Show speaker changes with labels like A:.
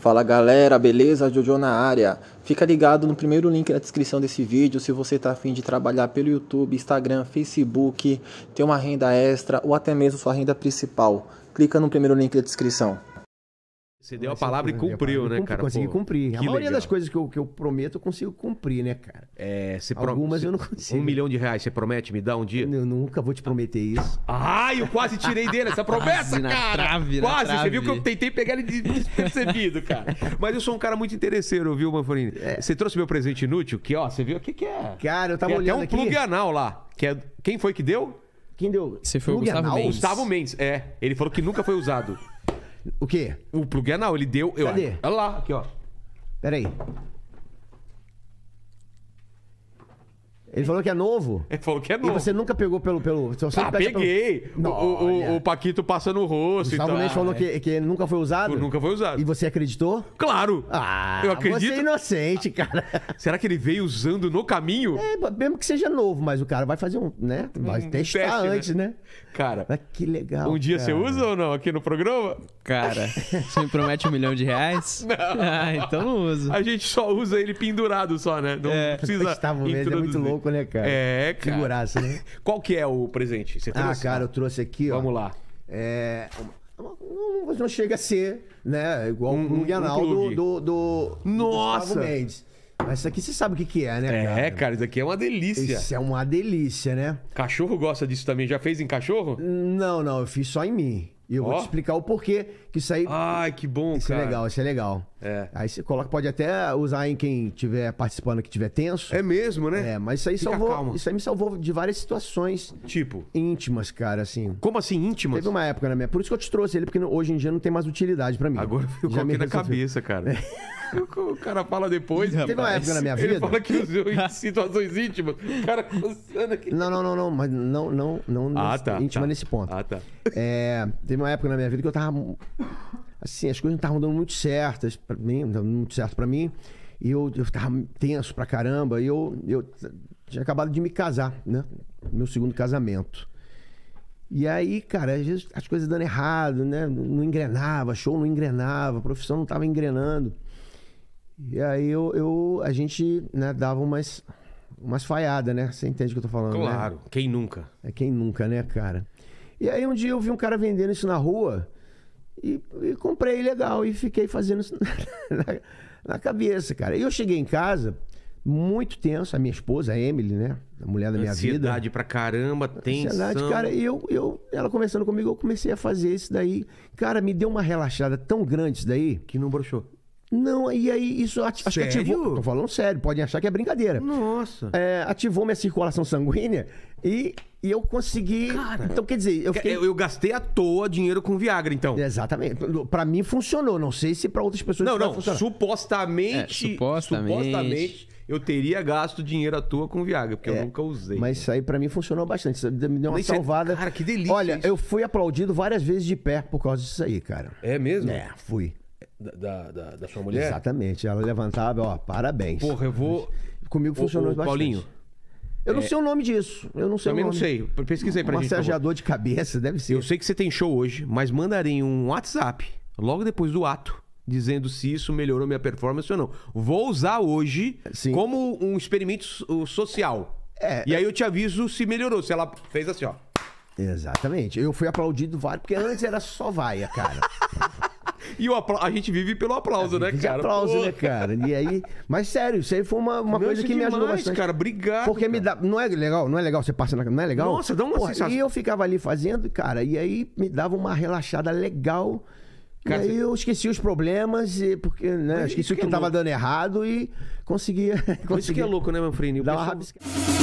A: Fala galera, beleza? Jojo na área. Fica ligado no primeiro link na descrição desse vídeo se você está afim de trabalhar pelo YouTube, Instagram, Facebook, ter uma renda extra ou até mesmo sua renda principal. Clica no primeiro link na descrição. Você deu é a palavra e cumpriu, né, cara? Consegui cumprir. A maioria das coisas que eu, prometo, eu consigo cumprir, né, cara? É, Algumas eu não consigo. Um milhão de reais, você promete me dar um dia? Eu nunca vou te prometer isso. Ai, eu quase tirei dele essa promessa, cara! quase! Você viu que eu tentei pegar ele despercebido, cara. Mas eu sou um cara muito interesseiro, viu, Manfrini? É. Você trouxe meu presente inútil, que, ó, você viu o que, que é? Cara, eu tava Tem aqui. É um plug anal lá. Quem foi que deu? Quem deu? Você foi o Gustavo Mendes. Gustavo Mendes, é. Ele falou que nunca foi usado. O quê? O plugué não, ele deu. Eu, Cadê? Olha lá, aqui, ó. Peraí. Ele falou que é novo? Ele falou que é novo. E você nunca pegou pelo. pelo você ah, peguei. Pelo... O, o, o, Paquito passa no rosto Gustavo e tal. Tá. falou é. que, que nunca foi usado? nunca foi usado. E você acreditou? Claro! Ah, eu acredito. Você é inocente, cara. Será que ele veio usando no caminho? É, mesmo que seja novo, mas o cara vai fazer um. né? Hum, vai um testar teste, né? antes, né? né? Cara. que legal. Um dia cara. você usa ou não aqui no programa? Cara, você me promete um milhão de reais? Não. Ah, então não uso. A gente só usa ele pendurado só, né? Não é. precisa. Gustavo mesmo é muito louco pouco, né, cara? É, cara. Figuraça, né? Qual que é o presente? Você trouxe? Ah, cara, eu trouxe aqui, Vamos lá. É... Não, não chega a ser, né? Igual um, um, do, do, do, Nossa! Do Mendes. Mas isso aqui você sabe o que, que é, né, é, cara? É, cara, isso aqui é uma delícia. Isso é uma delícia, né? Cachorro gosta disso também. Já fez em cachorro? Não, não, eu fiz só em mim. E eu oh. vou te explicar o porquê que isso aí. Ai, que bom, isso é cara. Isso é legal, isso é legal. É. Aí você coloca, pode até usar em quem tiver participando que tiver tenso. É mesmo, né? É, mas isso aí Fica salvou. Calma. Isso aí me salvou de várias situações. Tipo. Íntimas, cara, assim. Como assim, íntimas? Teve uma época na minha. Por isso que eu te trouxe ele, porque hoje em dia não tem mais utilidade para mim. Agora eu Já coloquei na cabeça, cara. É. O cara fala depois. Teve rapaz. uma época na minha vida. Ele fala que usou em situações íntimas. O cara coçando tá aqui. Não, não, não, não. Mas não, não, não. Ah, nesse, tá. Íntima tá. nesse ponto. Ah, tá. É. Teve teve uma época na minha vida que eu tava. Assim, as coisas não estavam dando muito certas para mim, não dando muito certo para mim. E eu, eu tava tenso pra caramba. E eu, eu tinha acabado de me casar, né? Meu segundo casamento. E aí, cara, às vezes as coisas dando errado, né? Não engrenava, show não engrenava, profissão não tava engrenando. E aí eu, eu a gente né, dava umas, umas falhadas, né? Você entende o que eu tô falando? Né? Claro, né? quem nunca? É quem nunca, né, cara? E aí um dia eu vi um cara vendendo isso na rua e, e comprei legal e fiquei fazendo isso na, na, na, cabeça, cara. E eu cheguei em casa muito tenso, a minha esposa, a Emily, né? A mulher da minha Ansiedade vida. Ansiedade pra caramba, tensão. Ansiedade, cara. E eu, eu, ela conversando comigo, eu comecei a fazer isso daí. Cara, me deu uma relaxada tão grande isso daí. Que não broxou. Não, e aí isso acho que ativou. Tô falando sério, podem achar que é brincadeira. Nossa. É, ativou minha circulação sanguínea e, e eu consegui. Cara, então, quer dizer, eu, é, fiquei... eu, é, eu gastei à toa dinheiro com Viagra, então. Exatamente. Pra mim funcionou. Não sei se pra outras pessoas não, não funcionar. Supostamente, é, supostamente. Supostamente eu teria gasto dinheiro à toa com Viagra, porque é, eu nunca usei. Mas isso aí pra mim funcionou bastante. me deu uma é salvada. Cara, que delícia. Olha, isso. eu fui aplaudido várias vezes de pé por causa disso aí, cara. É mesmo? É, fui da, da, da sua mulher? Exatamente. Ela levantava, ó, parabéns. Porra, eu vou. Comigo funcionou ô, bastante. Paulinho. Eu é... não sei o nome disso. Eu não sei Também não sei. Pesquisei pra Massageador gente. Massageador de cabeça, deve ser. Eu sei que você tem show hoje, mas mandarei um WhatsApp logo depois do ato dizendo se isso melhorou minha performance ou não. Vou usar hoje Sim. como um experimento social. É, e aí é. eu te aviso se melhorou, se ela fez assim, ó. Exatamente. Eu fui aplaudido vários, porque antes era só vaia, cara. E o apla... a gente vive pelo aplauso, né, cara? aplauso, Pô. né, cara? E aí... Mas sério, isso aí foi uma, uma coisa que demais, me ajudou bastante. cara. Obrigado, Porque cara. me dá... Não é legal? Não é legal você passa na... Não é legal? Nossa, dá uma Porra, sensação. E eu ficava ali fazendo, cara, e aí me dava uma relaxada legal... Cara, e aí eu esqueci os problemas, e porque, né? Esqueci o que, que é tava louco. dando errado e conseguia. conseguia. Isso que é louco, né, Manfrini? Dá uma rabiscada.